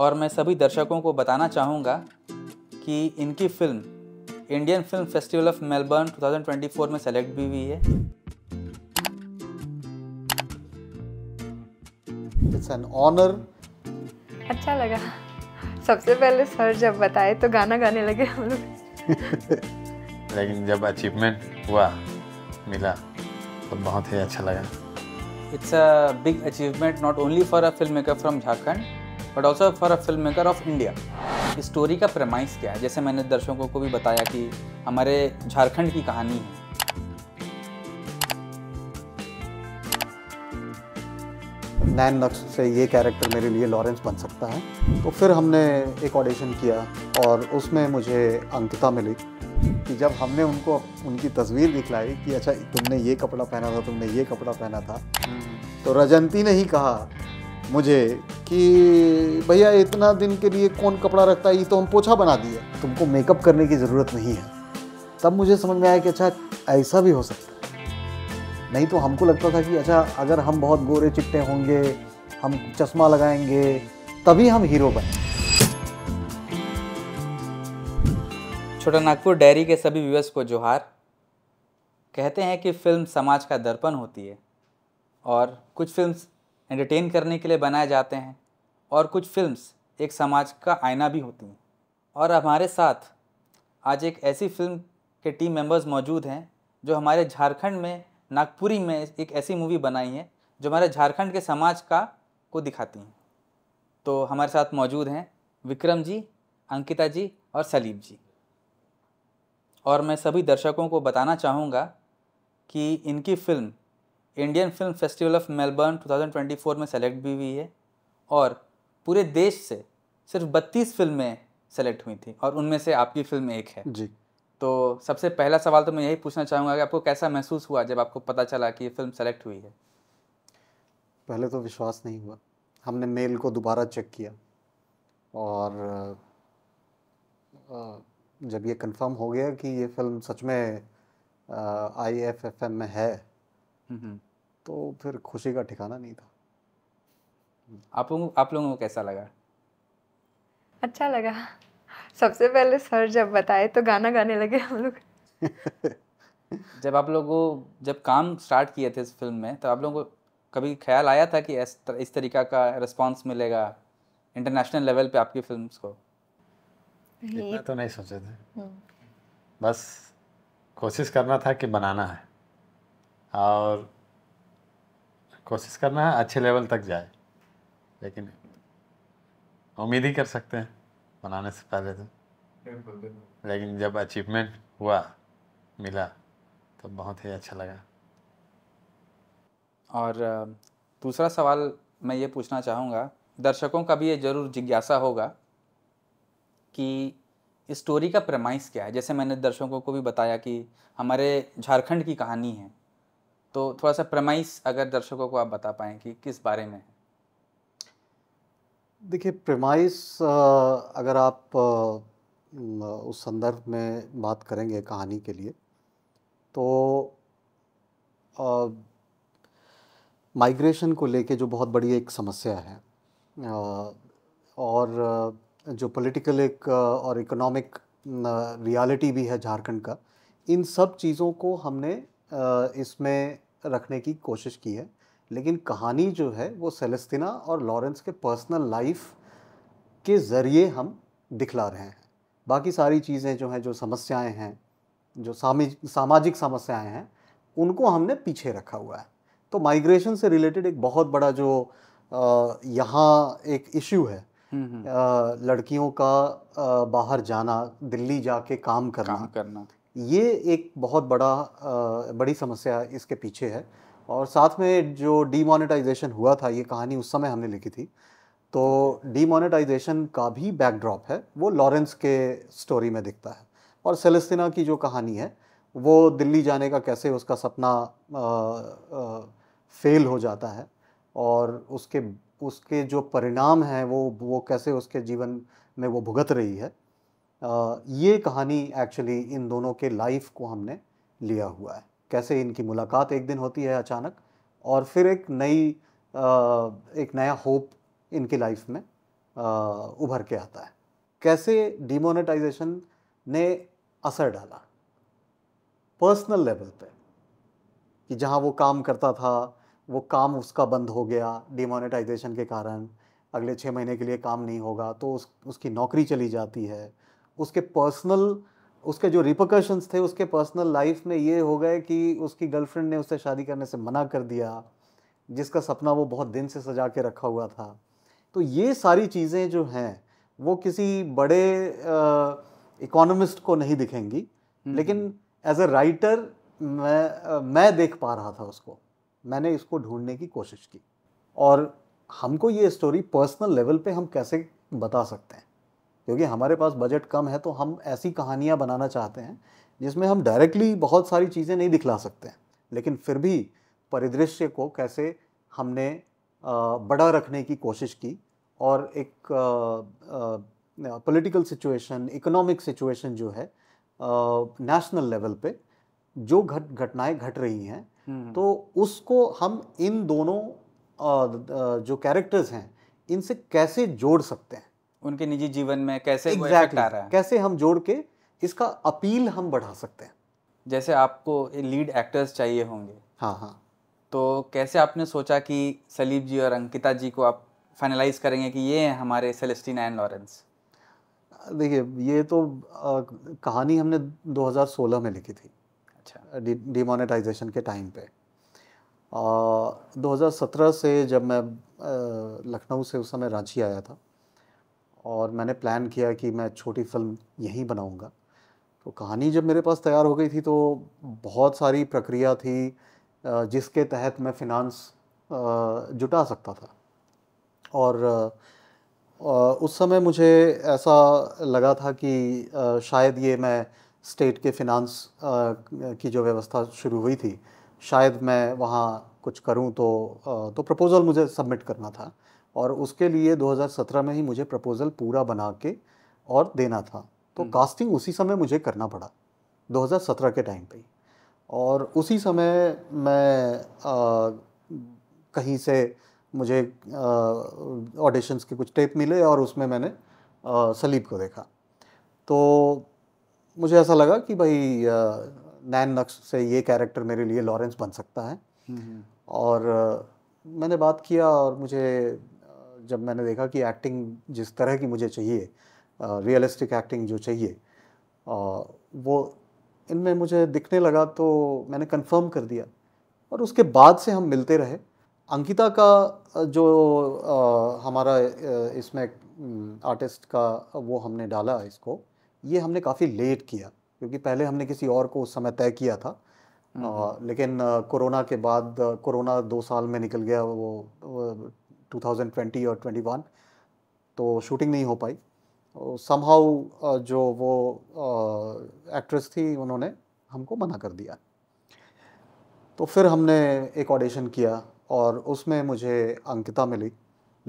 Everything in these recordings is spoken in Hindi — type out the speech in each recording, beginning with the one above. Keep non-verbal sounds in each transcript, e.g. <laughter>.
और मैं सभी दर्शकों को बताना चाहूँगा कि इनकी film Indian film festival of Melbourne 2024 में सेलेक्ट भी हुई है इट्स एन ऑनर अच्छा लगा सबसे पहले सर जब बताए तो गाना गाने लगे हम लोग <laughs> लेकिन जब अचीवमेंट हुआ मिला तो बहुत ही अच्छा लगा it's a big achievement not only for a film maker from Jharkhand but also for a film maker of India story का प्रमाइस क्या है जैसे मैंने दर्शकों को भी बताया कि हमारे झारखंड की कहानी है नैन नक्श से ये कैरेक्टर मेरे लिए लॉरेंस बन सकता है तो फिर हमने एक ऑडिशन किया और उसमें मुझे अंकिता मिली कि जब हमने उनको उनकी तस्वीर दिखलाई कि अच्छा तुमने ये कपड़ा पहना था तुमने ये कपड़ा पहना था हम्म। तो रजंती ने ही कहा मुझे कि भैया इतना दिन के लिए कौन कपड़ा रखता है ये तो हम पोछा बना दिया तुमको मेकअप करने की ज़रूरत नहीं है तब मुझे समझ में आया कि अच्छा ऐसा भी हो सकता है नहीं तो हमको लगता था कि अच्छा अगर हम बहुत गोरे चिट्टे होंगे हम चश्मा लगाएंगे तभी हम हीरो बने छोटा नागपुर डायरी के सभी व्यूअर्स को जोहार कहते हैं कि फिल्म समाज का दर्पण होती है और कुछ फिल्म्स एंटरटेन करने के लिए बनाए जाते हैं और कुछ फिल्म्स एक समाज का आईना भी होती हैं और हमारे साथ आज एक ऐसी फिल्म के टीम मेंबर्स मौजूद हैं जो हमारे झारखंड में नागपुरी में एक ऐसी मूवी बनाई है जो हमारे झारखंड के समाज का को दिखाती हैं तो हमारे साथ मौजूद हैं विक्रम जी अंकिता जी और सलीम जी और मैं सभी दर्शकों को बताना चाहूँगा कि इनकी film Indian film festival of Melbourne 2024 में सेलेक्ट भी हुई है और पूरे देश से सिर्फ बत्तीस फिल्में सेलेक्ट हुई थी और उनमें से आपकी फिल्म एक है जी तो सबसे पहला सवाल तो मैं यही पूछना चाहूँगा कि आपको कैसा महसूस हुआ जब आपको पता चला कि ये फिल्म सेलेक्ट हुई है पहले तो विश्वास नहीं हुआ हमने मेल को दोबारा चेक किया और जब ये कंफर्म हो गया कि ये फिल्म सच में आई एफ एफ एम में है हम्म, हम्म। तो फिर खुशी का ठिकाना नहीं था आप लोगों आप लोगों को कैसा लगा अच्छा लगा सबसे पहले सर जब बताए तो गाना गाने लगे हम लोग <laughs> जब आप लोगों जब काम स्टार्ट किए थे इस फिल्म में तो आप लोगों को कभी ख्याल आया था कि इस तर, इस तरीका का रिस्पांस मिलेगा इंटरनेशनल लेवल पे आपकी फिल्म्स को इतना तो नहीं सोचे थे हम्म। बस कोशिश करना था कि बनाना है और कोशिश करना है अच्छे लेवल तक जाए लेकिन उम्मीद ही कर सकते हैं बनाने से पहले तो लेकिन जब अचीवमेंट हुआ मिला तो बहुत ही अच्छा लगा और दूसरा सवाल मैं ये पूछना चाहूँगा दर्शकों का भी ये ज़रूर जिज्ञासा होगा कि स्टोरी का प्रमाइस क्या है जैसे मैंने दर्शकों को भी बताया कि हमारे झारखंड की कहानी है तो थोड़ा सा प्रमाइस अगर दर्शकों को आप बता पाएँ कि किस बारे में है देखिए प्रेमाइस अगर आप उस संदर्भ में बात करेंगे कहानी के लिए तो माइग्रेशन को लेके जो बहुत बड़ी एक समस्या है और जो पॉलिटिकल एक और इकोनॉमिक रियलिटी भी है झारखंड का इन सब चीज़ों को हमने इसमें रखने की कोशिश की है लेकिन कहानी जो है वो सेलेस्टिना और लॉरेंस के पर्सनल लाइफ के ज़रिए हम दिखला रहे हैं बाकी सारी चीज़ें जो हैं जो समस्याएं हैं जो सामाजिक समस्याएं हैं उनको हमने पीछे रखा हुआ है तो माइग्रेशन से रिलेटेड एक बहुत बड़ा जो यहाँ एक इश्यू है हम्म, हम्म। लड़कियों का बाहर जाना दिल्ली जाके काम करना काम करना ये एक बहुत बड़ा आ, बड़ी समस्या इसके पीछे है और साथ में जो डीमोनेटाइजेशन हुआ था ये कहानी उस समय हमने लिखी थी तो डीमोनेटाइजेशन का भी बैकड्रॉप है वो लॉरेंस के स्टोरी में दिखता है और सेलेस्टिना की जो कहानी है वो दिल्ली जाने का कैसे उसका सपना आ, आ, फेल हो जाता है और उसके उसके जो परिणाम हैं वो वो कैसे उसके जीवन में वो भुगत रही है ये कहानी एक्चुअली इन दोनों के लाइफ को हमने लिया हुआ है कैसे इनकी मुलाकात एक दिन होती है अचानक और फिर एक नई एक नया होप इनकी लाइफ में उभर के आता है कैसे डिमोनेटाइजेशन ने असर डाला पर्सनल लेवल पे कि जहाँ वो काम करता था वो काम उसका बंद हो गया डिमोनेटाइजेशन के कारण अगले छः महीने के लिए काम नहीं होगा तो उस उसकी नौकरी चली जाती है उसके पर्सनल उसके जो रिपोकर्शंस थे उसके पर्सनल लाइफ में ये हो गए कि उसकी गर्लफ्रेंड ने उससे शादी करने से मना कर दिया जिसका सपना वो बहुत दिन से सजा के रखा हुआ था तो ये सारी चीज़ें जो हैं वो किसी बड़े इकोनॉमिस्ट को नहीं दिखेंगी हम्म। लेकिन एज ए राइटर मैं मैं देख पा रहा था उसको मैंने इसको ढूंढने की कोशिश की और हमको ये स्टोरी पर्सनल लेवल पे हम कैसे बता सकते हैं क्योंकि हमारे पास बजट कम है तो हम ऐसी कहानियाँ बनाना चाहते हैं जिसमें हम डायरेक्टली बहुत सारी चीज़ें नहीं दिखला सकते हैं लेकिन फिर भी परिदृश्य को कैसे हमने बड़ा रखने की कोशिश की और एक पॉलिटिकल सिचुएशन इकोनॉमिक सिचुएशन जो है नेशनल लेवल पे जो घट घटनाएं घट रही हैं हम्म, हम्म। तो उसको हम इन दोनों आ, जो कैरेक्टर्स हैं इनसे कैसे जोड़ सकते हैं उनके निजी जीवन में कैसे exactly, आ रहा है कैसे हम जोड़ के इसका अपील हम बढ़ा सकते हैं जैसे आपको लीड एक्टर्स चाहिए होंगे हाँ हाँ तो कैसे आपने सोचा कि सलीब जी और अंकिता जी को आप फाइनलाइज करेंगे कि ये हैं हमारे सेलेस्टीन एंड लॉरेंस देखिए ये तो आ, कहानी हमने 2016 में लिखी थी अच्छा डिमोनेटाइजेशन के टाइम पे आ, 2017 से जब मैं लखनऊ से उस समय रांची आया था और मैंने प्लान किया कि मैं छोटी फिल्म यहीं बनाऊंगा तो कहानी जब मेरे पास तैयार हो गई थी तो बहुत सारी प्रक्रिया थी जिसके तहत मैं फिनांस जुटा सकता था और उस समय मुझे ऐसा लगा था कि शायद ये मैं स्टेट के फिनांस की जो व्यवस्था शुरू हुई थी शायद मैं वहाँ कुछ करूँ तो तो प्रपोज़ल मुझे सबमिट करना था और उसके लिए 2017 में ही मुझे प्रपोजल पूरा बना के और देना था तो कास्टिंग हम्म। उसी समय मुझे करना पड़ा 2017 के टाइम पे और उसी समय मैं आ, कहीं से मुझे ऑडिशंस के कुछ टेप मिले और उसमें मैंने आ, सलीब को देखा तो मुझे ऐसा लगा कि भाई नैन नक्श से ये कैरेक्टर मेरे लिए लॉरेंस बन सकता है हम्म, हम्म। और मैंने बात किया और मुझे जब मैंने देखा कि एक्टिंग जिस तरह की मुझे चाहिए रियलिस्टिक एक्टिंग जो चाहिए वो इनमें मुझे दिखने लगा तो मैंने कंफर्म कर दिया और उसके बाद से हम मिलते रहे अंकिता का जो आ, हमारा इसमें आर्टिस्ट का वो हमने डाला इसको ये हमने काफ़ी लेट किया क्योंकि पहले हमने किसी और को उस समय तय किया था आ, हम्म, हम्म। लेकिन कोरोना के बाद कोरोना दो साल में निकल गया वो, वो 2020 और 21 तो शूटिंग नहीं हो पाई सम जो वो एक्ट्रेस थी उन्होंने हमको मना कर दिया तो फिर हमने एक ऑडिशन किया और उसमें मुझे अंकिता मिली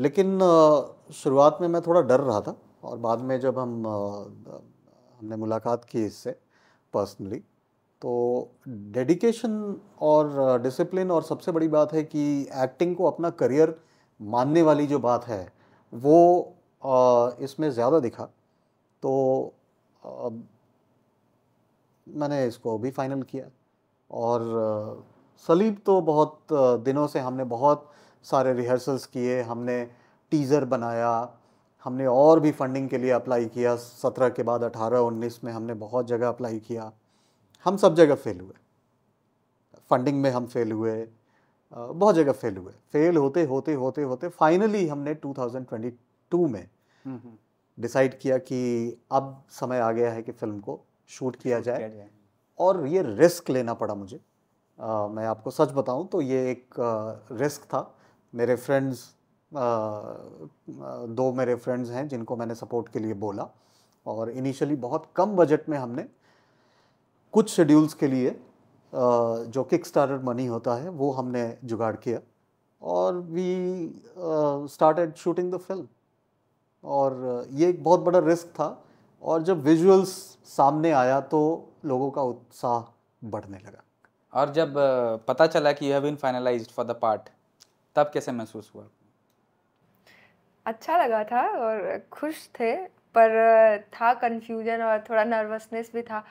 लेकिन शुरुआत में मैं थोड़ा डर रहा था और बाद में जब हम हमने मुलाकात की इससे पर्सनली तो डेडिकेशन और डिसिप्लिन और सबसे बड़ी बात है कि एक्टिंग को अपना करियर मानने वाली जो बात है वो इसमें ज़्यादा दिखा तो मैंने इसको भी फाइनल किया और सलीब तो बहुत दिनों से हमने बहुत सारे रिहर्सल्स किए हमने टीज़र बनाया हमने और भी फंडिंग के लिए अप्लाई किया सत्रह के बाद अठारह उन्नीस में हमने बहुत जगह अप्लाई किया हम सब जगह फेल हुए फंडिंग में हम फेल हुए बहुत जगह फेल हुए फेल होते होते होते होते फाइनली हमने 2022 में डिसाइड हम्म, हम्म। किया कि अब समय आ गया है कि फिल्म को शूट किया जाए, और ये रिस्क लेना पड़ा मुझे आ, मैं आपको सच बताऊं तो ये एक आ, रिस्क था मेरे फ्रेंड्स दो मेरे फ्रेंड्स हैं जिनको मैंने सपोर्ट के लिए बोला और इनिशियली बहुत कम बजट में हमने कुछ शेड्यूल्स के लिए जो किक स्टार्टर मनी होता है वो हमने जुगाड़ किया और we started shooting the film और ये एक बहुत बड़ा रिस्क था और जब विजुअल्स सामने आया तो लोगों का उत्साह बढ़ने लगा और जब पता चला कि you have been finalised for the part तब कैसे महसूस हुआ अच्छा लगा था और खुश थे पर था कन्फ्यूजन और थोड़ा नर्वसनेस भी था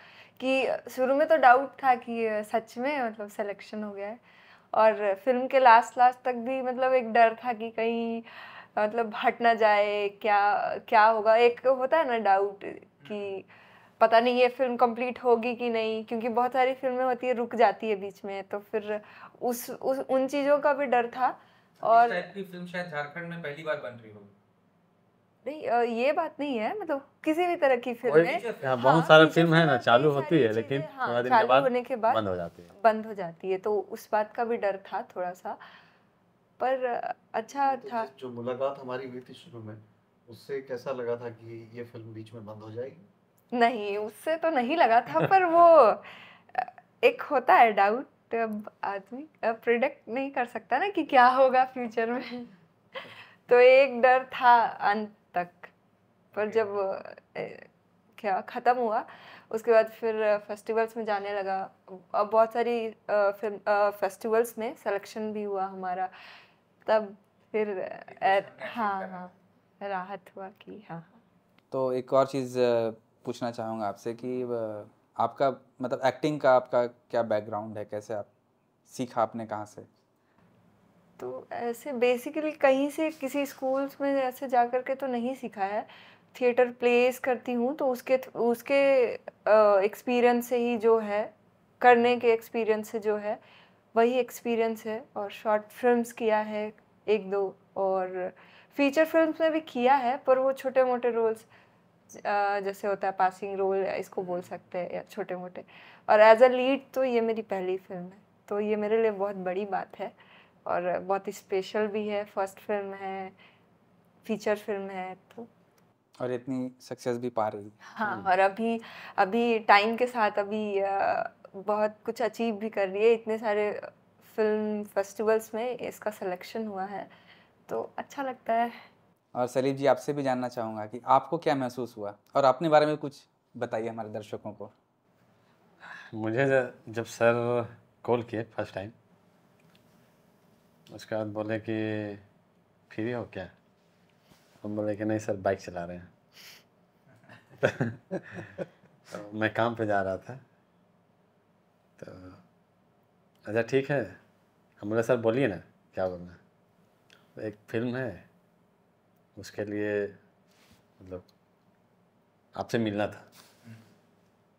कि शुरू में तो डाउट था कि सच में मतलब सिलेक्शन हो गया है और फिल्म के लास्ट लास्ट तक भी मतलब एक डर था कि कहीं मतलब हट ना जाए क्या क्या होगा एक होता है ना डाउट कि पता नहीं ये फिल्म कंप्लीट होगी कि नहीं क्योंकि बहुत सारी फिल्में होती है रुक जाती है बीच में तो फिर उस, उस उन चीज़ों का भी डर था और फिल्म शायद झारखंड में पहली बार बन रही होगी नहीं ये बात नहीं है मतलब किसी भी तरह की हाँ, हाँ, फिल्म में बहुत सारा फिल्म है ना चालू होती है लेकिन हाँ, चालू होने के बाद बंद हो जाती है बंद हो जाती है तो उस बात का भी डर था थोड़ा सा पर अच्छा तो था जो मुलाकात हमारी हुई थी शुरू में उससे कैसा लगा था कि ये फिल्म बीच में बंद हो जाएगी नहीं उससे तो नहीं लगा था पर वो एक होता है डाउट आदमी प्रिडिक्ट नहीं कर सकता ना कि क्या होगा फ्यूचर में अच्छा। तो एक डर था अंत पर जब क्या ख़त्म हुआ उसके बाद फिर फेस्टिवल्स में जाने लगा अब बहुत सारी फिल्म फेस्टिवल्स में सिलेक्शन भी हुआ हमारा तब फिर हाँ हाँ राहत हुआ कि हाँ तो एक और चीज़ पूछना चाहूँगा आपसे कि आपका मतलब एक्टिंग का आपका क्या बैकग्राउंड है कैसे आप सीखा आपने कहाँ से तो ऐसे बेसिकली कहीं से किसी स्कूल्स में ऐसे जा कर के तो नहीं सीखा है थिएटर प्लेस करती हूँ तो उसके उसके एक्सपीरियंस से ही जो है करने के एक्सपीरियंस से जो है वही एक्सपीरियंस है और शॉर्ट फिल्म्स किया है एक दो और फीचर फिल्म्स में भी किया है पर वो छोटे मोटे रोल्स जैसे होता है पासिंग रोल इसको बोल सकते हैं या छोटे मोटे और एज अ लीड तो ये मेरी पहली फिल्म है तो ये मेरे लिए बहुत बड़ी बात है और बहुत स्पेशल भी है फर्स्ट फिल्म है फीचर फिल्म है तो और इतनी सक्सेस भी पा रही हाँ हम्म। और अभी अभी टाइम के साथ अभी बहुत कुछ अचीव भी कर रही है इतने सारे फिल्म फेस्टिवल्स में इसका सिलेक्शन हुआ है तो अच्छा लगता है और सलीम जी आपसे भी जानना चाहूँगा कि आपको क्या महसूस हुआ और अपने बारे में कुछ बताइए हमारे दर्शकों को मुझे जब सर कॉल किए फर्स्ट टाइम उसके बाद बोले कि फ्री हो क्या हम बोले कि नहीं सर बाइक चला रहे हैं तो मैं काम पे जा रहा था तो अच्छा ठीक है हम बोले सर बोलिए ना क्या बोलना तो एक फिल्म है उसके लिए मतलब आपसे मिलना था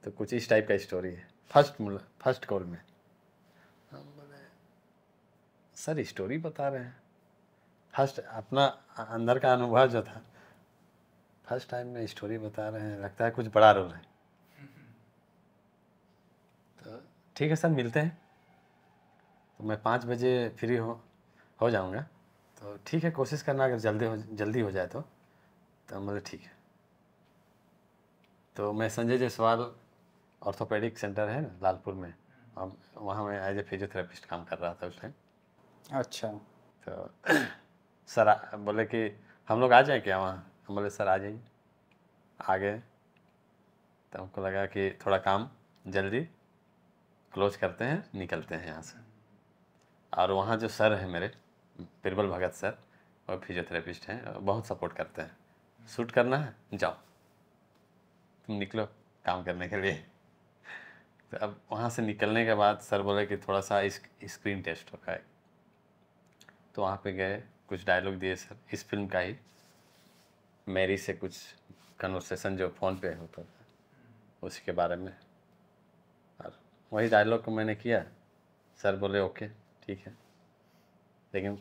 तो कुछ इस टाइप का स्टोरी है फर्स्ट फर्स्ट कॉल में हम बोले सर स्टोरी बता रहे हैं फर्स्ट अपना अंदर का अनुभव जो था फर्स्ट टाइम में स्टोरी बता रहे हैं लगता है कुछ बड़ा रोल है तो ठीक है सर मिलते हैं तो मैं पाँच बजे फ्री हो हो जाऊँगा तो ठीक है कोशिश करना अगर जल्दी हो जल्दी हो जाए तो तो मतलब ठीक है तो मैं संजय जायसवाल ऑर्थोपेडिक सेंटर है ना लालपुर में अब वहाँ मैं एज ए फिजियोथेरापिस्ट काम कर रहा था उस टाइम अच्छा तो सर बोले कि हम लोग आ जाएँ क्या वहाँ हम बोले सर आ जाइए आ गए तो हमको लगा कि थोड़ा काम जल्दी क्लोज करते हैं निकलते हैं यहाँ से और वहाँ जो सर हैं मेरे बिरबल भगत सर वो फिजियोथेरेपिस्ट हैं बहुत सपोर्ट करते हैं शूट करना है जाओ तुम निकलो काम करने के लिए तो अब वहाँ से निकलने के बाद सर बोले कि थोड़ा सा इस, स्क्रीन टेस्ट होगा तो वहाँ पे गए कुछ डायलॉग दिए सर इस फिल्म का ही मेरी से कुछ कन्वर्सेशन जो फ़ोन पे होता तो, था उसी के बारे में और वही डायलॉग को मैंने किया सर बोले ओके ठीक है लेकिन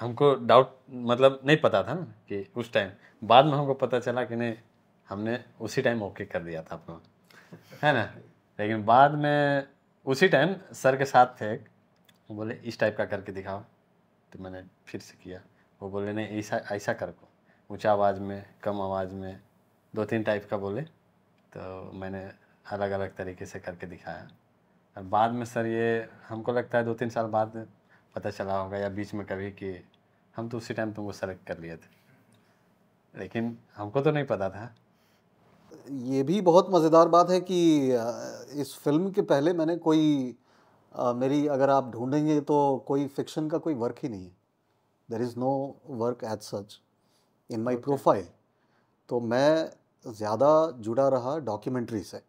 हमको डाउट मतलब नहीं पता था ना कि उस टाइम बाद में हमको पता चला कि नहीं हमने उसी टाइम ओके कर दिया था अपना है ना लेकिन बाद में उसी टाइम सर के साथ थे बोले इस टाइप का करके दिखाओ तो मैंने फिर से किया वो बोले नहीं ऐसा ऐसा कर को ऊँचा आवाज़ में कम आवाज़ में दो तीन टाइप का बोले तो मैंने अलग अलग तरीके से करके दिखाया और बाद में सर ये हमको लगता है दो तीन साल बाद पता चला होगा या बीच में कभी कि हम तो उसी टाइम तुमको सेलेक्ट कर लिए थे लेकिन हमको तो नहीं पता था ये भी बहुत मज़ेदार बात है कि इस फिल्म के पहले मैंने कोई मेरी अगर आप ढूंढेंगे तो कोई फिक्शन का कोई वर्क ही नहीं है there is no work as such in my profile तो मैं ज़्यादा जुड़ा रहा डॉक्यूमेंट्री से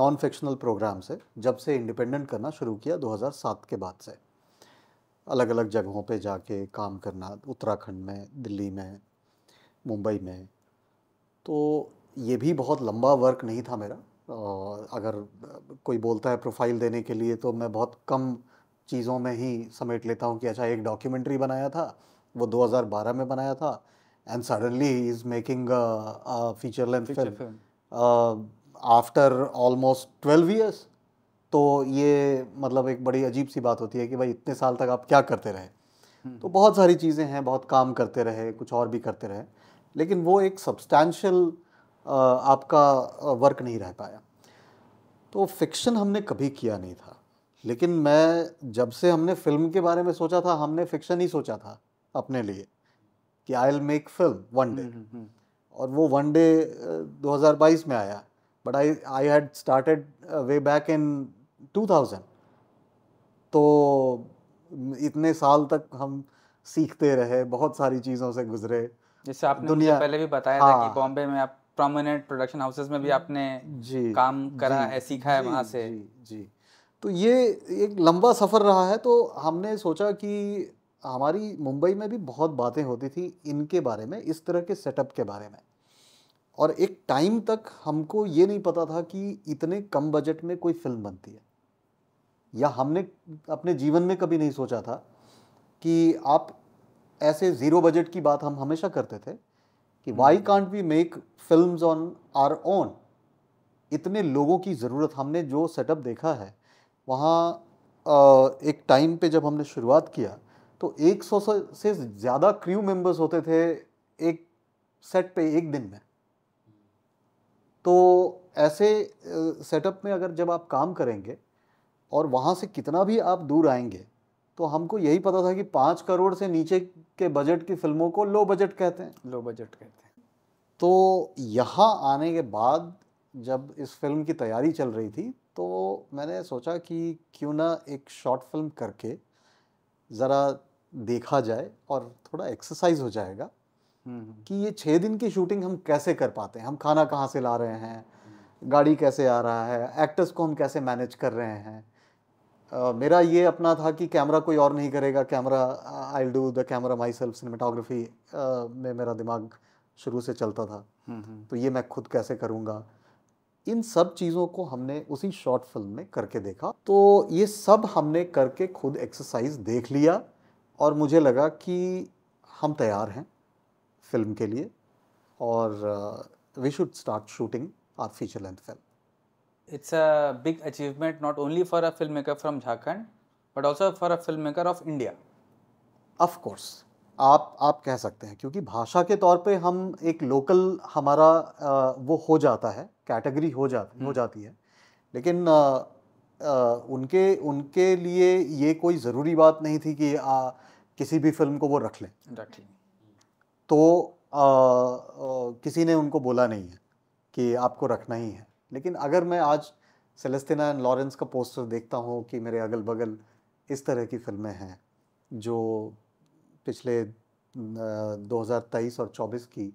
नॉन फिक्शनल प्रोग्राम से जब से इंडिपेंडेंट करना शुरू किया 2007 के बाद से अलग अलग जगहों पे जाके काम करना उत्तराखंड में दिल्ली में मुंबई में तो ये भी बहुत लंबा वर्क नहीं था मेरा अगर कोई बोलता है प्रोफाइल देने के लिए तो मैं बहुत कम चीज़ों में ही समेट लेता हूँ कि अच्छा एक डॉक्यूमेंट्री बनाया था वो 2012 में बनाया था and suddenly is making feature length film after almost twelve years तो ये मतलब एक बड़ी अजीब सी बात होती है कि भाई इतने साल तक आप क्या करते रहे हम्म। तो बहुत सारी चीज़ें हैं बहुत काम करते रहे कुछ और भी करते रहे लेकिन वो एक सब्सटैंशल आपका वर्क नहीं रह पाया तो फिक्शन हमने कभी किया नहीं था लेकिन मैं जब से हमने फिल्म के बारे में सोचा था हमने फिक्शन ही सोचा था अपने लिए कि I will make film one day और वो वन डे 2022 में आया but I I had started way back in 2000 तो इतने साल तक हम सीखते रहे बहुत सारी चीज़ों से गुजरे जैसे आपने दुनिया पहले भी बताया हाँ, था कि हाँ। बॉम्बे में आप प्रोमिनेंट प्रोडक्शन हाउसेस में भी आपने जी काम करा जी, है सीखा है वहाँ से जी, जी तो ये एक लंबा सफ़र रहा है तो हमने सोचा कि हमारी मुंबई में भी बहुत बातें होती थी इनके बारे में इस तरह के सेटअप के बारे में और एक टाइम तक हमको ये नहीं पता था कि इतने कम बजट में कोई फिल्म बनती है या हमने अपने जीवन में कभी नहीं सोचा था कि आप ऐसे ज़ीरो बजट की बात हम हमेशा करते थे कि why can't we make film on our own इतने लोगों की ज़रूरत हमने जो सेटअप देखा है वहाँ एक टाइम पे जब हमने शुरुआत किया तो 100 से ज़्यादा क्रू मेंबर्स होते थे एक सेट पे एक दिन में तो ऐसे सेटअप में अगर जब आप काम करेंगे और वहाँ से कितना भी आप दूर आएंगे तो हमको यही पता था कि पाँच करोड़ से नीचे के बजट की फिल्मों को लो बजट कहते हैं लो बजट कहते हैं तो यहाँ आने के बाद जब इस फिल्म की तैयारी चल रही थी तो मैंने सोचा कि क्यों ना एक शॉर्ट फिल्म करके ज़रा देखा जाए और थोड़ा एक्सरसाइज हो जाएगा हम्म, हम्म। कि ये छः दिन की शूटिंग हम कैसे कर पाते हैं हम खाना कहाँ से ला रहे हैं गाड़ी कैसे आ रहा है एक्टर्स को हम कैसे मैनेज कर रहे हैं मेरा ये अपना था कि कैमरा कोई और नहीं करेगा camera I do the camera myself cinematography में मेरा दिमाग शुरू से चलता था हम्म, हम्म। तो ये मैं खुद कैसे करूँगा इन सब चीज़ों को हमने उसी शॉर्ट फिल्म में करके देखा तो ये सब हमने करके खुद एक्सरसाइज देख लिया और मुझे लगा कि हम तैयार हैं फिल्म के लिए और we should start shooting our feature length film a big achievement not only for a film maker from Jharkhand but also for a film maker of India of course आप आप कह सकते हैं क्योंकि भाषा के तौर पे हम एक लोकल हमारा आ, वो हो जाता है कैटेगरी हो जाती हो हम्म। जाती है लेकिन आ, आ, उनके उनके लिए ये कोई ज़रूरी बात नहीं थी कि आ, किसी भी फिल्म को वो रख लें रख लें तो आ, आ, किसी ने उनको बोला नहीं है कि आपको रखना ही है लेकिन अगर मैं आज सेलेस्टिना एंड लॉरेंस का पोस्टर देखता हूँ कि मेरे अगल बगल इस तरह की फिल्में हैं जो पिछले 2023 और 24 की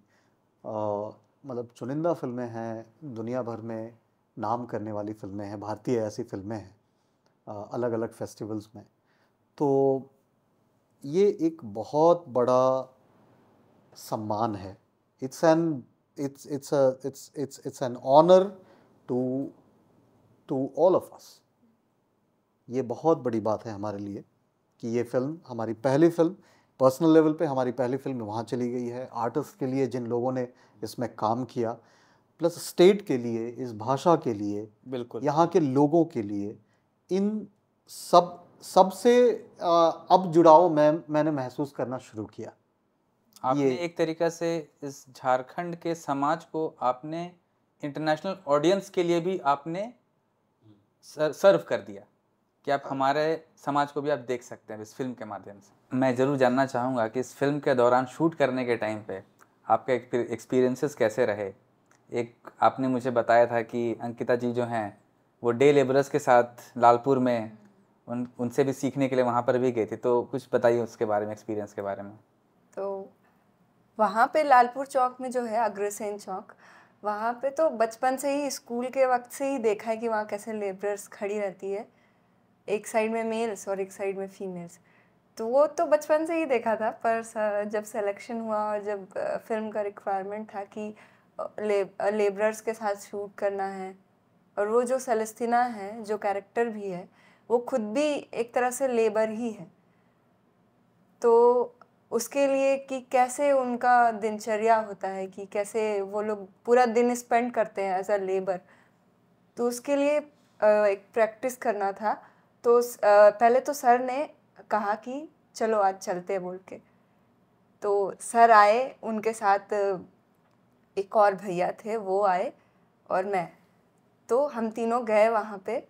मतलब चुनिंदा फिल्में हैं दुनिया भर में नाम करने वाली फिल्में हैं भारतीय ऐसी फिल्में हैं अलग अलग फेस्टिवल्स में तो ये एक बहुत बड़ा सम्मान है it's an it's it's it's it's it's an honour to to all of us ये बहुत बड़ी बात है हमारे लिए कि ये फिल्म हमारी पहली फिल्म पर्सनल लेवल पे हमारी पहली फिल्म वहाँ चली गई है आर्टिस्ट के लिए जिन लोगों ने इसमें काम किया प्लस स्टेट के लिए इस भाषा के लिए बिल्कुल यहाँ के लोगों के लिए इन सब सबसे अब जुड़ाव मैं मैंने महसूस करना शुरू किया आपने एक तरीका से इस झारखंड के समाज को आपने इंटरनेशनल ऑडियंस के लिए भी आपने सर्व कर दिया कि आप हमारे समाज को भी आप देख सकते हैं इस फिल्म के माध्यम से मैं ज़रूर जानना चाहूँगा कि इस फिल्म के दौरान शूट करने के टाइम पे आपके एक्सपीरियंसेस कैसे रहे एक आपने मुझे बताया था कि अंकिता जी जो हैं वो डे लेबरस के साथ लालपुर में उन उनसे भी सीखने के लिए वहाँ पर भी गए थे तो कुछ बताइए उसके बारे में एक्सपीरियंस के बारे में तो वहाँ पे लालपुर चौक में जो है अग्रसेन चौक वहाँ पे तो बचपन से ही स्कूल के वक्त से ही देखा है कि वहाँ कैसे लेबरर्स खड़ी रहती है एक साइड में मेल्स और एक साइड में फीमेल्स तो वो तो बचपन से ही देखा था पर जब सिलेक्शन हुआ और जब फिल्म का रिक्वायरमेंट था कि लेबरर्स के साथ शूट करना है और वो जो सेलेस्टिना है जो कैरेक्टर भी है वो खुद भी एक तरह से लेबर ही है तो उसके लिए कि कैसे उनका दिनचर्या होता है कि कैसे वो लोग पूरा दिन स्पेंड करते हैं एज अ लेबर तो उसके लिए एक प्रैक्टिस करना था तो पहले तो सर ने कहा कि चलो आज चलते बोल के तो सर आए उनके साथ एक और भैया थे वो आए और मैं तो हम तीनों गए वहाँ पे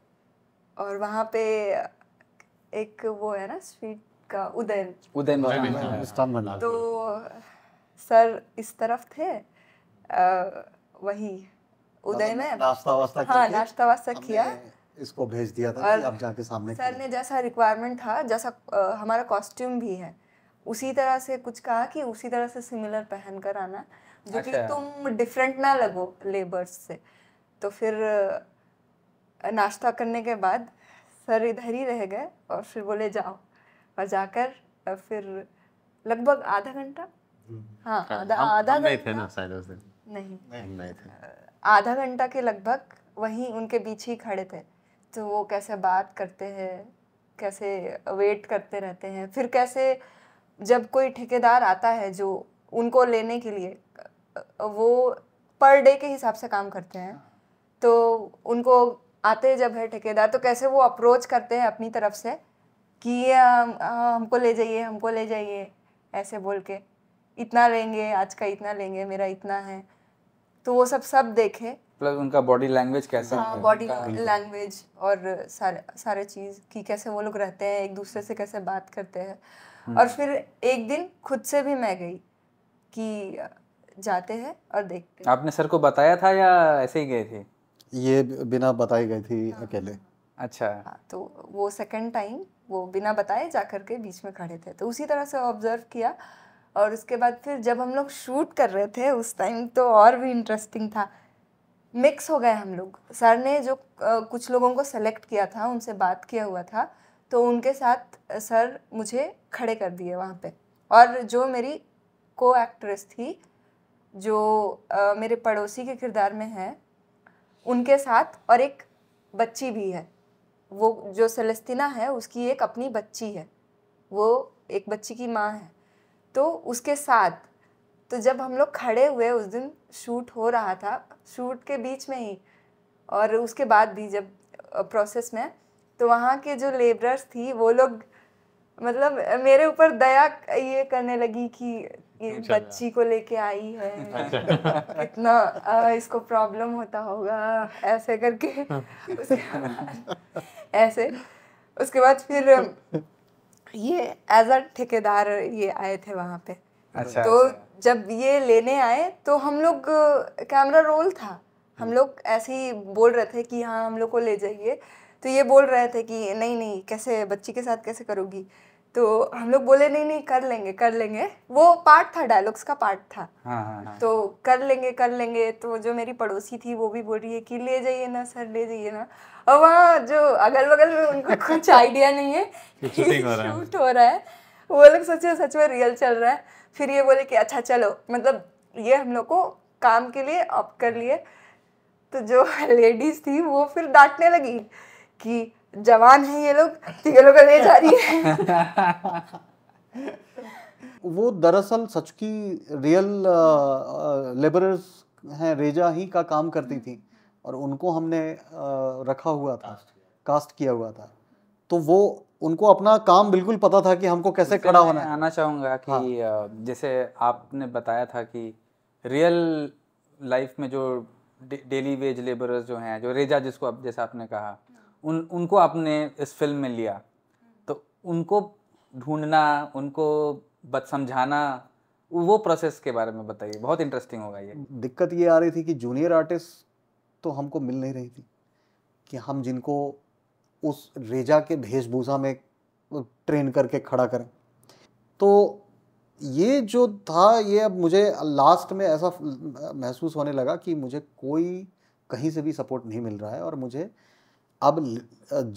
और वहाँ पे एक वो है ना स्वीट का उदयन उदयन बना तो सर इस तरफ थे आ, वही उदय में नाश्ता वास्ता हाँ नाश्ता वास्ता किया इसको भेज दिया था अब जाके सामने सर ने जैसा रिक्वायरमेंट था जैसा हमारा कॉस्ट्यूम भी है उसी तरह से कुछ कहा कि उसी तरह से सिमिलर पहन कर आना जो कि अच्छा। तुम डिफरेंट ना लगो लेबर्स से तो फिर नाश्ता करने के बाद सर इधर ही रह गए और फिर बोले जाओ और जाकर फिर लगभग आधा घंटा हम्म। हाँ, हाँ आधा घंटा नहीं आधा घंटा के लगभग वहीं उनके बीच ही खड़े थे तो वो कैसे बात करते हैं कैसे वेट करते रहते हैं फिर कैसे जब कोई ठेकेदार आता है जो उनको लेने के लिए वो पर डे के हिसाब से काम करते हैं हाँ। तो उनको आते जब है ठेकेदार तो कैसे वो अप्रोच करते हैं अपनी तरफ से कि ये हमको ले जाइए हमको ले जाइए ऐसे बोल के इतना लेंगे आज का इतना लेंगे मेरा इतना है तो वो सब सब देखे प्लस उनका बॉडी लैंग्वेज कैसा हाँ बॉडी लैंग्वेज और सारे सारे चीज़ कि कैसे वो लोग रहते हैं एक दूसरे से कैसे बात करते हैं हम्म। और फिर एक दिन खुद से भी मैं गई कि जाते हैं और देखते हैं आपने सर को बताया था या ऐसे ही गए थे ये बिना बताई गई थी हाँ, अकेले अच्छा हाँ, तो वो सेकंड टाइम वो बिना बताए जा कर के बीच में खड़े थे तो उसी तरह से ऑब्ज़र्व किया और उसके बाद फिर जब हम लोग शूट कर रहे थे उस टाइम तो और भी इंटरेस्टिंग था मिक्स हो गए हम लोग सर ने जो कुछ लोगों को सेलेक्ट किया था उनसे बात किया हुआ था तो उनके साथ सर मुझे खड़े कर दिए वहाँ पे और जो मेरी को एक्ट्रेस थी जो मेरे पड़ोसी के किरदार में है उनके साथ और एक बच्ची भी है वो जो सेलेस्तिना है उसकी एक अपनी बच्ची है वो एक बच्ची की माँ है तो उसके साथ तो जब हम लोग खड़े हुए उस दिन शूट हो रहा था शूट के बीच में ही और उसके बाद भी जब प्रोसेस में तो वहाँ के जो लेबरर्स थी वो लोग मतलब मेरे ऊपर दया ये करने लगी कि ये अच्छा, अच्छा। बच्ची को लेके आई है अच्छा। इतना इसको प्रॉब्लम होता होगा ऐसे करके <laughs> ऐसे उसके बाद फिर <laughs> ये एज अ ठेकेदार ये आए थे वहाँ पे अच्छा, तो अच्छा। जब ये लेने आए तो हम लोग कैमरा रोल था हम हम्म। लोग ऐसे ही बोल रहे थे कि हाँ हम लोग को ले जाइए तो ये बोल रहे थे कि नहीं नहीं कैसे बच्ची के साथ कैसे करोगी तो हम लोग बोले नहीं नहीं कर लेंगे कर लेंगे वो पार्ट था डायलॉग्स का पार्ट था हाँ, हाँ, हाँ. तो कर लेंगे कर लेंगे तो जो मेरी पड़ोसी थी वो भी बोल रही है कि ले जाइए ना सर ले जाइए ना और वहाँ जो अगल बगल में उनको <laughs> कुछ आइडिया नहीं है शूट <laughs> हो रहा है वो लोग में सच में रियल चल रहा है फिर ये बोले कि अच्छा चलो मतलब ये हम लोग को काम के लिए अप कर लिए तो जो लेडीज <laughs> थी वो फिर डांटने लगी कि जवान है ये लोग ये लोग ले जा रही है <laughs> वो दरअसल सच की रियल लेबरर्स uh, uh, हैं रेजा ही का काम करती थी और उनको हमने uh, रखा हुआ था कास्ट किया हुआ था तो वो उनको अपना काम बिल्कुल पता था कि हमको कैसे खड़ा होना आना चाहूँगा कि हाँ। जैसे आपने बताया था कि रियल लाइफ में जो डेली वेज लेबरर्स जो हैं जो रेजा जिसको अब जैसे आपने कहा उन उनको आपने इस फिल्म में लिया हम्म। तो उनको ढूंढना उनको बत समझाना वो प्रोसेस के बारे में बताइए बहुत इंटरेस्टिंग होगा ये दिक्कत ये आ रही थी कि जूनियर आर्टिस्ट तो हमको मिल नहीं रही थी कि हम जिनको उस रेजा के भेषभूषा में ट्रेन करके खड़ा करें तो ये जो था ये अब मुझे लास्ट में ऐसा महसूस होने लगा कि मुझे कोई कहीं से भी सपोर्ट नहीं मिल रहा है और मुझे अब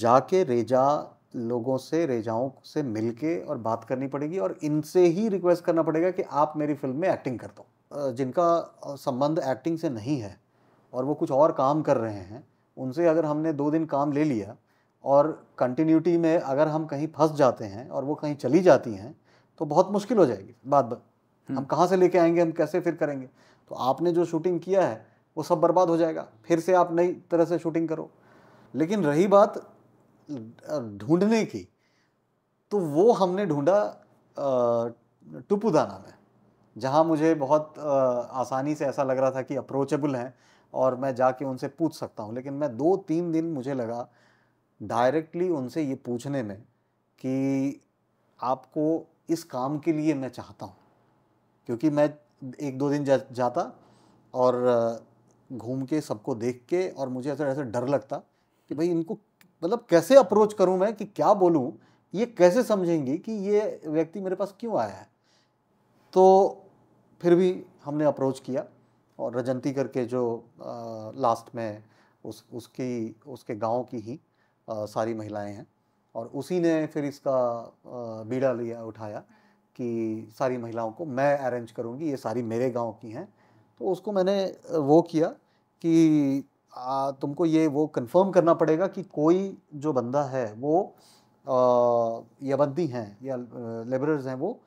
जाके रेजा लोगों से रेजाओं से मिल के और बात करनी पड़ेगी और इनसे ही रिक्वेस्ट करना पड़ेगा कि आप मेरी फिल्म में एक्टिंग कर दो जिनका संबंध एक्टिंग से नहीं है और वो कुछ और काम कर रहे हैं उनसे अगर हमने दो दिन काम ले लिया और कंटिन्यूटी में अगर हम कहीं फंस जाते हैं और वो कहीं चली जाती हैं तो बहुत मुश्किल हो जाएगी बात हम हम्म। कहाँ से लेके आएंगे हम कैसे फिर करेंगे तो आपने जो शूटिंग किया है वो सब बर्बाद हो जाएगा फिर से आप नई तरह से शूटिंग करो लेकिन रही बात ढूंढने की तो वो हमने ढूंढा टुपुदाना में जहाँ मुझे बहुत आसानी से ऐसा लग रहा था कि अप्रोचेबल हैं और मैं जाके उनसे पूछ सकता हूँ लेकिन मैं दो तीन दिन मुझे लगा डायरेक्टली उनसे ये पूछने में कि आपको इस काम के लिए मैं चाहता हूँ क्योंकि मैं एक दो दिन जा, जाता और घूम के सबको देख के और मुझे ऐसा ऐसा डर लगता कि भाई इनको मतलब कैसे अप्रोच करूं मैं कि क्या बोलूं ये कैसे समझेंगे कि ये व्यक्ति मेरे पास क्यों आया है तो फिर भी हमने अप्रोच किया और रजंती करके जो आ, लास्ट में उस उसकी उसके गांव की ही आ, सारी महिलाएं हैं और उसी ने फिर इसका आ, बीड़ा लिया उठाया कि सारी महिलाओं को मैं अरेंज करूंगी ये सारी मेरे गांव की हैं तो उसको मैंने वो किया कि आ, तुमको ये वो कंफर्म करना पड़ेगा कि कोई जो बंदा है वो यबंदी हैं या लेबरर्स हैं वो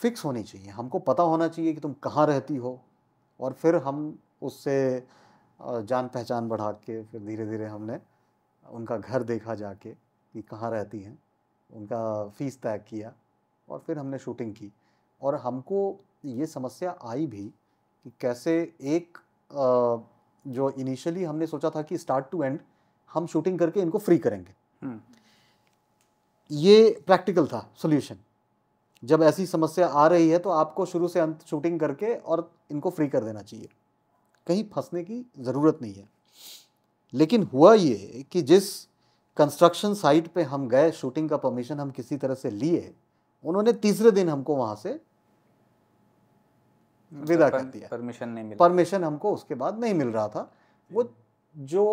फिक्स होनी चाहिए हमको पता होना चाहिए कि तुम कहाँ रहती हो और फिर हम उससे जान पहचान बढ़ा के फिर धीरे धीरे हमने उनका घर देखा जाके कि कहाँ रहती हैं उनका फीस तय किया और फिर हमने शूटिंग की और हमको ये समस्या आई भी कि कैसे एक आ, जो इनिशियली हमने सोचा था कि स्टार्ट टू एंड हम शूटिंग करके इनको फ्री करेंगे हम्म। ये प्रैक्टिकल था सोल्यूशन जब ऐसी समस्या आ रही है तो आपको शुरू से अंत शूटिंग करके और इनको फ्री कर देना चाहिए कहीं फंसने की ज़रूरत नहीं है लेकिन हुआ ये कि जिस कंस्ट्रक्शन साइट पे हम गए शूटिंग का परमिशन हम किसी तरह से लिए उन्होंने तीसरे दिन हमको वहाँ से मतलब विदा कर दिया परमिशन नहीं मिला परमिशन हमको उसके बाद नहीं मिल रहा था वो जो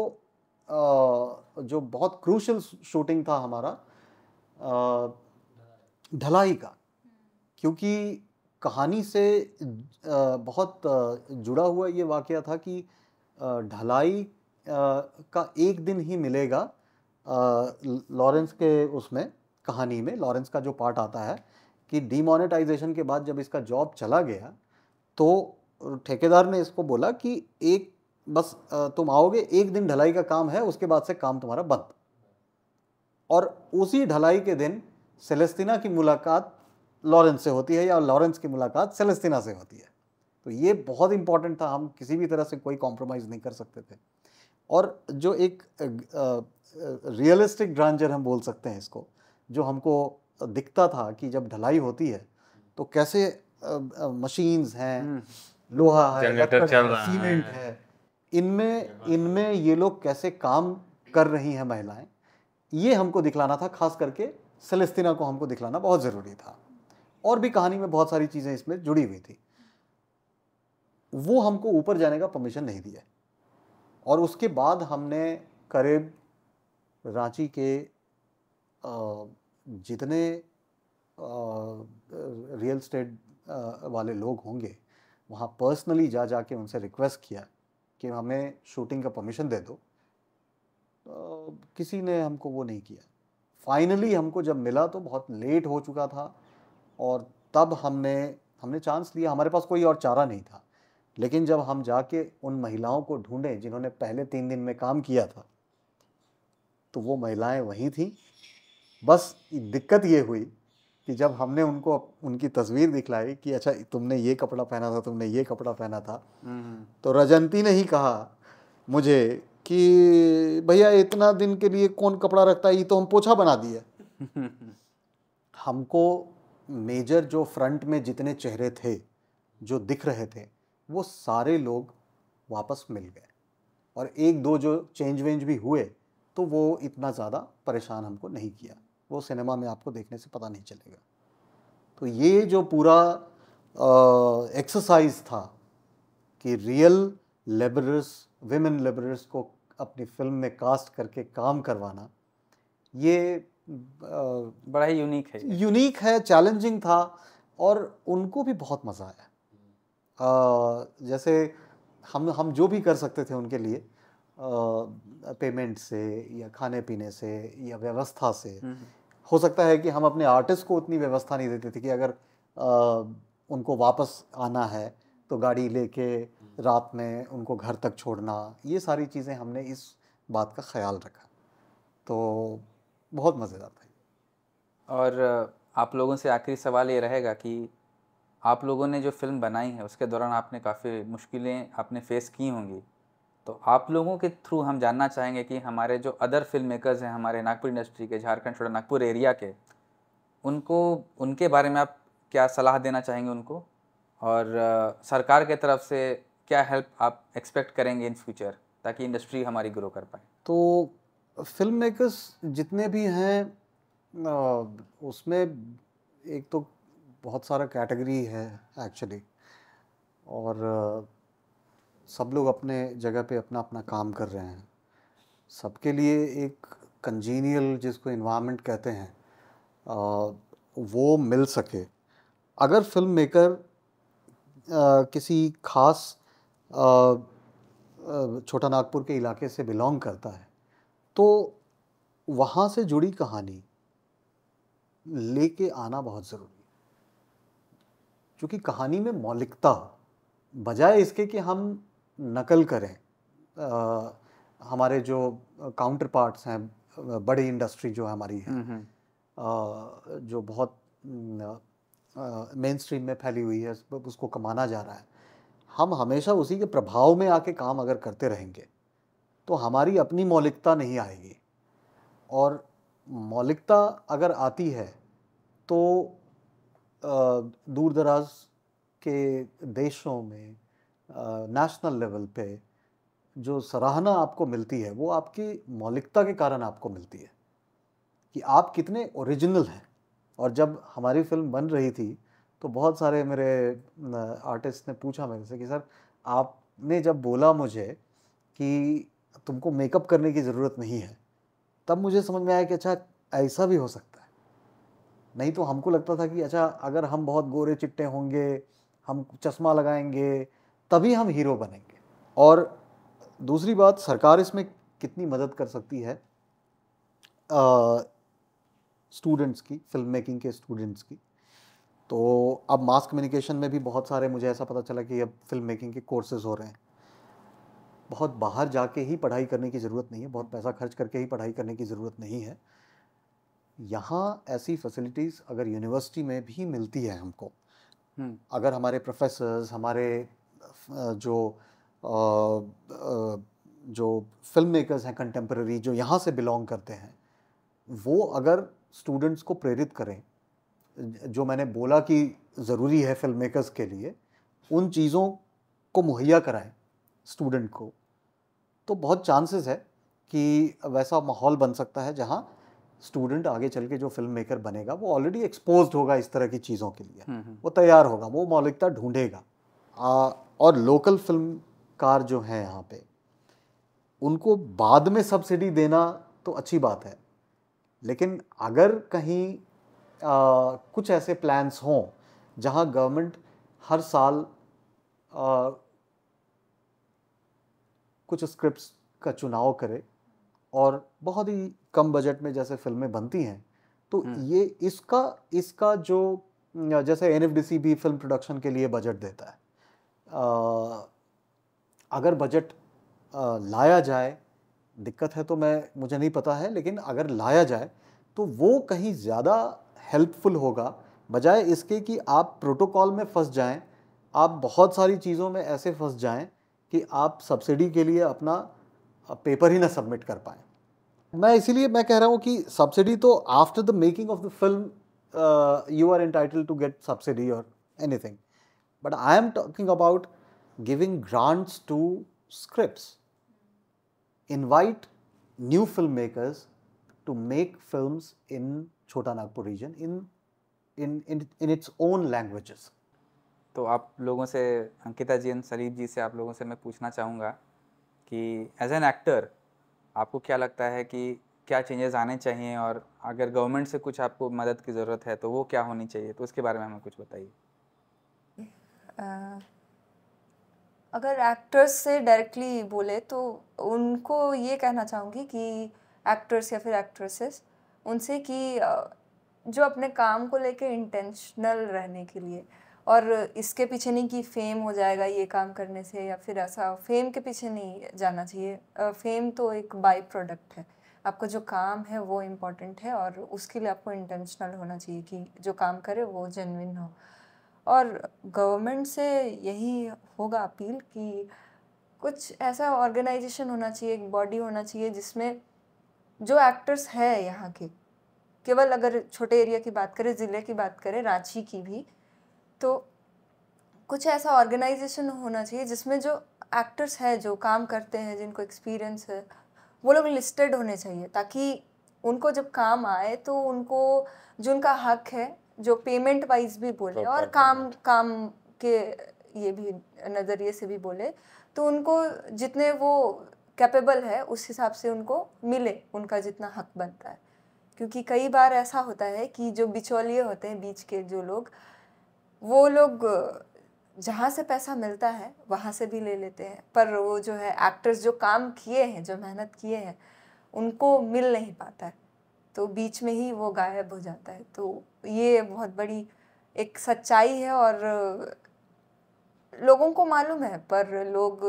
जो बहुत क्रूशल शूटिंग था हमारा ढलाई का क्योंकि कहानी से बहुत जुड़ा हुआ ये वाक़ था कि ढलाई का एक दिन ही मिलेगा लॉरेंस के उसमें कहानी में लॉरेंस का जो पार्ट आता है कि डिमोनेटाइजेशन के बाद जब इसका जॉब चला गया तो ठेकेदार ने इसको बोला कि एक बस तुम आओगे एक दिन ढलाई का काम है उसके बाद से काम तुम्हारा बंद और उसी ढलाई के दिन सेलेस्तीना की मुलाकात लॉरेंस से होती है या लॉरेंस की मुलाकात सेलेस्तीना से होती है तो ये बहुत इंपॉर्टेंट था हम किसी भी तरह से कोई कॉम्प्रोमाइज़ नहीं कर सकते थे और जो एक रियलिस्टिक ग्रांजर हम बोल सकते हैं इसको जो हमको दिखता था कि जब ढलाई होती है तो कैसे मशीन्स हैं हम्म। लोहा है सीमेंट है इनमें इनमें ये लोग कैसे काम कर रही हैं महिलाएं ये हमको दिखलाना था खास करके सेलेस्तिना को हमको दिखलाना बहुत ज़रूरी था और भी कहानी में बहुत सारी चीज़ें इसमें जुड़ी हुई थी वो हमको ऊपर जाने का परमिशन नहीं दिया और उसके बाद हमने करीब रांची के जितने रियल स्टेट वाले लोग होंगे वहाँ पर्सनली जा जा के उनसे रिक्वेस्ट किया कि हमें शूटिंग का परमिशन दे दो तो किसी ने हमको वो नहीं किया फाइनली हमको जब मिला तो बहुत लेट हो चुका था और तब हमने हमने चांस लिया हमारे पास कोई और चारा नहीं था लेकिन जब हम जाके उन महिलाओं को ढूंढे जिन्होंने पहले तीन दिन में काम किया था तो वो महिलाएं वहीं थी बस दिक्कत ये हुई कि जब हमने उनको उनकी तस्वीर दिखलाई कि अच्छा तुमने ये कपड़ा पहना था तुमने ये कपड़ा पहना था हम्म। तो रजंती ने ही कहा मुझे कि भैया इतना दिन के लिए कौन कपड़ा रखता है ये तो हम पोछा बना दिया <laughs> हमको मेजर जो फ्रंट में जितने चेहरे थे जो दिख रहे थे वो सारे लोग वापस मिल गए और एक दो जो चेंज वेंज भी हुए तो वो इतना ज़्यादा परेशान हमको नहीं किया वो सिनेमा में आपको देखने से पता नहीं चलेगा तो ये जो पूरा एक्सरसाइज था कि रियल लेबरर्स वेमेन लेबरर्स को अपनी फिल्म में कास्ट करके काम करवाना ये आ, बड़ा ही यूनिक है यूनिक है चैलेंजिंग था और उनको भी बहुत मज़ा आया आ, जैसे हम हम जो भी कर सकते थे उनके लिए पेमेंट से या खाने पीने से या व्यवस्था से हम्म। हो सकता है कि हम अपने आर्टिस्ट को उतनी व्यवस्था नहीं देते थे कि अगर आ, उनको वापस आना है तो गाड़ी लेके रात में उनको घर तक छोड़ना ये सारी चीज़ें हमने इस बात का ख्याल रखा तो बहुत मज़ेदार था और आप लोगों से आखिरी सवाल ये रहेगा कि आप लोगों ने जो फिल्म बनाई है उसके दौरान आपने काफ़ी मुश्किलें आपने फेस की होंगी तो आप लोगों के थ्रू हम जानना चाहेंगे कि हमारे जो अदर फिल्म मेकर्स हैं हमारे नागपुर इंडस्ट्री के झारखंड छोड़ा नागपुर एरिया के उनको उनके बारे में आप क्या सलाह देना चाहेंगे उनको और आ, सरकार के तरफ से क्या हेल्प आप एक्सपेक्ट करेंगे इन फ्यूचर ताकि इंडस्ट्री हमारी ग्रो कर पाए तो फिल्म मेकर्स जितने भी हैं उसमें एक तो बहुत सारा कैटेगरी है एक्चुअली और सब लोग अपने जगह पे अपना अपना काम कर रहे हैं सबके लिए एक कंजीनियल जिसको इन्वामेंट कहते हैं आ, वो मिल सके अगर फिल्म मेकर किसी खास छोटा नागपुर के इलाके से बिलोंग करता है तो वहाँ से जुड़ी कहानी लेके आना बहुत ज़रूरी है क्योंकि कहानी में मौलिकता बजाय इसके कि हम नकल करें आ, हमारे जो काउंटर पार्ट्स हैं बड़ी इंडस्ट्री जो हमारी है आ, हम्म, हम्म। जो बहुत मेन स्ट्रीम में फैली हुई है उसको कमाना जा रहा है हम हमेशा उसी के प्रभाव में आके काम अगर करते रहेंगे तो हमारी अपनी मौलिकता नहीं आएगी और मौलिकता अगर आती है तो दूर दराज के देशों में नेशनल लेवल पे जो सराहना आपको मिलती है वो आपकी मौलिकता के कारण आपको मिलती है कि आप कितने ओरिजिनल हैं और जब हमारी फिल्म बन रही थी तो बहुत सारे मेरे आर्टिस्ट ने पूछा मेरे से कि सर आपने जब बोला मुझे कि तुमको मेकअप करने की ज़रूरत नहीं है तब मुझे समझ में आया कि अच्छा ऐसा भी हो सकता है नहीं तो हमको लगता था कि अच्छा अगर हम बहुत गोरे चिट्टे होंगे हम चश्मा लगाएंगे तभी हम हीरो बनेंगे और दूसरी बात सरकार इसमें कितनी मदद कर सकती है स्टूडेंट्स की फिल्म मेकिंग के स्टूडेंट्स की तो अब मास कम्युनिकेशन में भी बहुत सारे मुझे ऐसा पता चला कि अब फिल्म मेकिंग के कोर्सेज हो रहे हैं बहुत बाहर जाके ही पढ़ाई करने की ज़रूरत नहीं है बहुत पैसा खर्च करके ही पढ़ाई करने की ज़रूरत नहीं है यहाँ ऐसी फैसिलिटीज़ अगर यूनिवर्सिटी में भी मिलती है हमको हम्म। अगर हमारे प्रोफेसर्स हमारे जो जो फिल्म मेकर्स हैं कंटेम्प्रेरी जो यहाँ से बिलोंग करते हैं वो अगर स्टूडेंट्स को प्रेरित करें जो मैंने बोला कि ज़रूरी है फिल्म मेकर्स के लिए उन चीज़ों को मुहैया कराएं स्टूडेंट को तो बहुत चांसेस है कि वैसा माहौल बन सकता है जहाँ स्टूडेंट आगे चल के जो फिल्म मेकर बनेगा वो ऑलरेडी एक्सपोज होगा इस तरह की चीज़ों के लिए हम्म, हम्म। वो तैयार होगा वो मौलिकता ढूंढेगा और लोकल फिल्मकार जो हैं यहाँ पे उनको बाद में सब्सिडी देना तो अच्छी बात है लेकिन अगर कहीं आ, कुछ ऐसे प्लान्स हों जहाँ गवर्नमेंट हर साल आ, कुछ स्क्रिप्ट्स का चुनाव करे और बहुत ही कम बजट में जैसे फिल्में बनती हैं तो हम्म। ये इसका इसका जो जैसे एन भी फिल्म प्रोडक्शन के लिए बजट देता है अगर बजट लाया जाए दिक्कत है तो मैं मुझे नहीं पता है लेकिन अगर लाया जाए तो वो कहीं ज़्यादा हेल्पफुल होगा बजाय इसके कि आप प्रोटोकॉल में फंस जाएं आप बहुत सारी चीज़ों में ऐसे फंस जाएं कि आप सब्सिडी के लिए अपना पेपर ही ना सबमिट कर पाएँ मैं इसीलिए मैं कह रहा हूँ कि सब्सिडी तो after the making of the film you are entitle to get subsidy और anything But I am talking about giving grants to scripts. Invite new filmmakers to make films in Chota Nagpur region in, in, in, in its own languages. तो आप लोगों से अंकिता जी एंड सलीम जी से आप लोगों से मैं पूछना चाहूँगा कि एज एन एक्टर आपको क्या लगता है कि क्या चेंजेस आने चाहिए और अगर गवर्नमेंट से कुछ आपको मदद की ज़रूरत है तो वो क्या होनी चाहिए तो उसके बारे में हमें कुछ बताइए अगर एक्टर्स से डायरेक्टली बोले तो उनको ये कहना चाहूँगी कि एक्टर्स या फिर एक्ट्रेसेस उनसे कि जो अपने काम को लेके इंटेंशनल रहने के लिए और इसके पीछे नहीं कि फ़ेम हो जाएगा ये काम करने से या फिर ऐसा फ़ेम के पीछे नहीं जाना चाहिए फ़ेम तो एक बाई प्रोडक्ट है आपका जो काम है वो इम्पॉर्टेंट है और उसके लिए आपको इंटेंशनल होना चाहिए कि जो काम करे वो जेनविन हो और गवर्नमेंट से यही होगा अपील कि कुछ ऐसा ऑर्गेनाइजेशन होना चाहिए एक बॉडी होना चाहिए जिसमें जो एक्टर्स है यहाँ के केवल अगर छोटे एरिया की बात करें ज़िले की बात करें रांची की भी तो कुछ ऐसा ऑर्गेनाइजेशन होना चाहिए जिसमें जो एक्टर्स है जो काम करते हैं जिनको एक्सपीरियंस है वो लोग लिस्टेड होने चाहिए ताकि उनको जब काम आए तो उनको जो उनका हक है जो पेमेंट वाइज भी बोले और काम काम के ये भी नज़रिए से भी बोले तो उनको जितने वो कैपेबल है उस हिसाब से उनको मिले उनका जितना हक बनता है क्योंकि कई बार ऐसा होता है कि जो बिचौलिए होते हैं बीच के जो लोग वो लोग जहाँ से पैसा मिलता है वहाँ से भी ले लेते हैं पर वो जो है एक्टर्स जो काम किए हैं जो मेहनत किए हैं उनको मिल नहीं पाता है तो बीच में ही वो गायब हो जाता है तो ये बहुत बड़ी एक सच्चाई है और लोगों को मालूम है पर लोग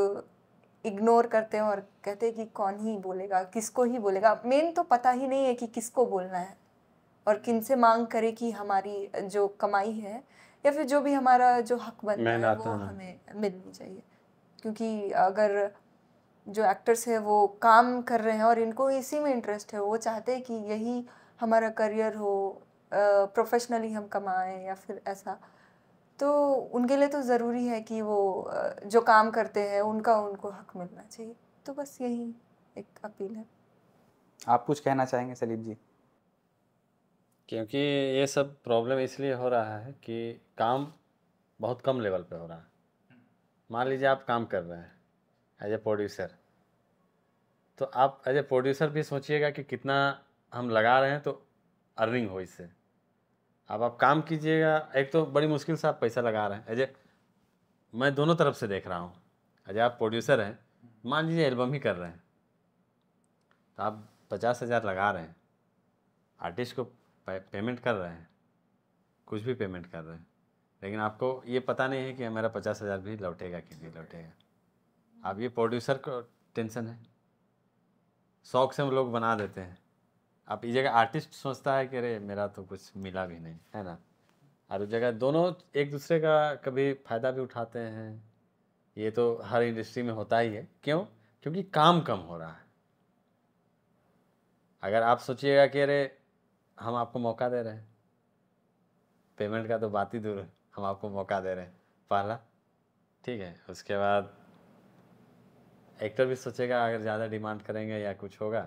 इग्नोर करते हैं और कहते हैं कि कौन ही बोलेगा किसको ही बोलेगा मेन तो पता ही नहीं है कि किसको बोलना है और किन से मांग करे कि हमारी जो कमाई है या फिर जो भी हमारा जो हक बनता है वो हमें मिलनी चाहिए क्योंकि अगर जो एक्टर्स हैं वो काम कर रहे हैं और इनको इसी में इंटरेस्ट है वो चाहते हैं कि यही हमारा करियर हो प्रोफेशनली हम कमाएं या फिर ऐसा तो उनके लिए तो ज़रूरी है कि वो जो काम करते हैं उनका उनको हक मिलना चाहिए तो बस यही एक अपील है आप कुछ कहना चाहेंगे सलीम जी क्योंकि ये सब प्रॉब्लम इसलिए हो रहा है कि काम बहुत कम लेवल पे हो रहा है मान लीजिए आप काम कर रहे हैं एज ए प्रोड्यूसर तो आप एज ए प्रोड्यूसर भी सोचिएगा कि कितना हम लगा रहे हैं तो अर्निंग हो इससे अब आप काम कीजिएगा एक तो बड़ी मुश्किल से आप पैसा लगा रहे हैं एज ए मैं दोनों तरफ से देख रहा हूँ एज आप प्रोड्यूसर हैं मान लीजिए एल्बम ही कर रहे हैं तो आप पचास हज़ार लगा रहे हैं आर्टिस्ट को पेमेंट कर रहे हैं कुछ भी पेमेंट कर रहे हैं लेकिन आपको ये पता नहीं है कि मेरा पचास हज़ार भी लौटेगा कि नहीं लौटेगा आप ये प्रोड्यूसर को टेंशन है शौक से हम लोग बना देते हैं आप इस जगह आर्टिस्ट सोचता है कि अरे मेरा तो कुछ मिला भी नहीं है ना और उस जगह दोनों एक दूसरे का कभी फ़ायदा भी उठाते हैं ये तो हर इंडस्ट्री में होता ही है क्यों क्योंकि काम कम हो रहा है अगर आप सोचिएगा कि अरे हम आपको मौका दे रहे हैं पेमेंट का तो बात ही दूर है हम आपको मौका दे रहे हैं पहला ठीक है उसके बाद एक्टर भी सोचेगा अगर ज़्यादा डिमांड करेंगे या कुछ होगा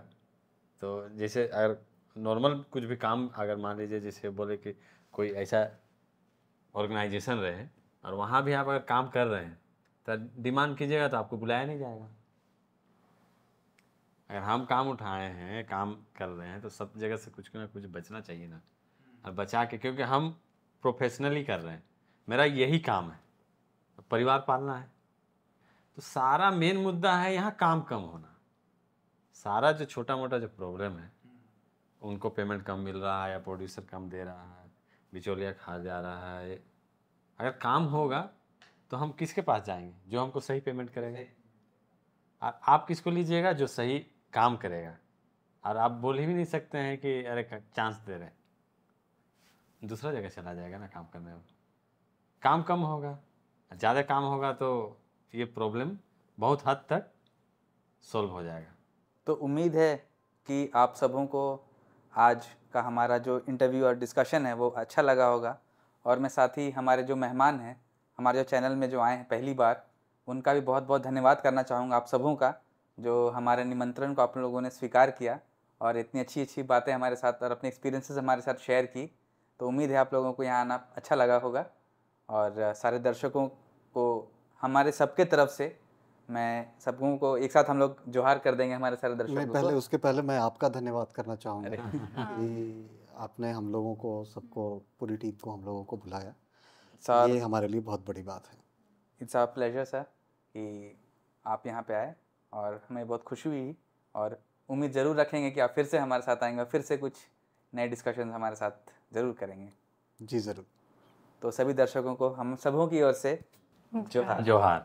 तो जैसे अगर नॉर्मल कुछ भी काम अगर मान लीजिए जैसे बोले कि कोई ऐसा ऑर्गेनाइजेशन रहे और वहाँ भी आप अगर काम कर रहे हैं तो डिमांड कीजिएगा तो आपको बुलाया नहीं जाएगा अगर हम काम उठाए हैं काम कर रहे हैं तो सब जगह से कुछ ना कुछ बचना चाहिए ना और बचा के क्योंकि हम प्रोफेशनली कर रहे हैं मेरा यही काम है परिवार पालना है तो सारा मेन मुद्दा है यहाँ काम कम होना सारा जो छोटा मोटा जो प्रॉब्लम है उनको पेमेंट कम मिल रहा है या प्रोड्यूसर कम दे रहा है बिचौलिया खा जा रहा है अगर काम होगा तो हम किसके पास जाएंगे जो हमको सही पेमेंट करेगा और आप किसको लीजिएगा जो सही काम करेगा और आप बोल ही भी नहीं सकते हैं कि अरे चांस दे रहे दूसरा जगह चला जाएगा ना काम करने में काम कम होगा ज़्यादा काम होगा तो तो ये प्रॉब्लम बहुत हद तक सॉल्व हो जाएगा तो उम्मीद है कि आप सबों को आज का हमारा जो इंटरव्यू और डिस्कशन है वो अच्छा लगा होगा और मैं साथ ही हमारे जो मेहमान हैं हमारे जो चैनल में जो आए हैं पहली बार उनका भी बहुत बहुत धन्यवाद करना चाहूँगा आप सबों का जो हमारे निमंत्रण को आप लोगों ने स्वीकार किया और इतनी अच्छी अच्छी बातें हमारे साथ और अपने एक्सपीरियंसेस हमारे साथ शेयर की तो उम्मीद है आप लोगों को यहाँ आना अच्छा लगा होगा और सारे दर्शकों को हमारे सबके तरफ से मैं सबको को एक साथ हम लोग जोहार कर देंगे हमारे सारे दर्शकों को पहले उसके पहले मैं आपका धन्यवाद करना चाहूँगा आपने हम लोगों को सबको पूरी टीम को हम लोगों को बुलाया सर ये हमारे लिए बहुत बड़ी बात है इट्स आर प्लेजर सर कि आप यहाँ पे आए और हमें बहुत खुशी हुई और उम्मीद ज़रूर रखेंगे कि आप फिर से हमारे साथ आएंगे और फिर से कुछ नए डिस्कशन हमारे साथ ज़रूर करेंगे जी ज़रूर तो सभी दर्शकों को हम सबों की ओर से 就喊，就喊。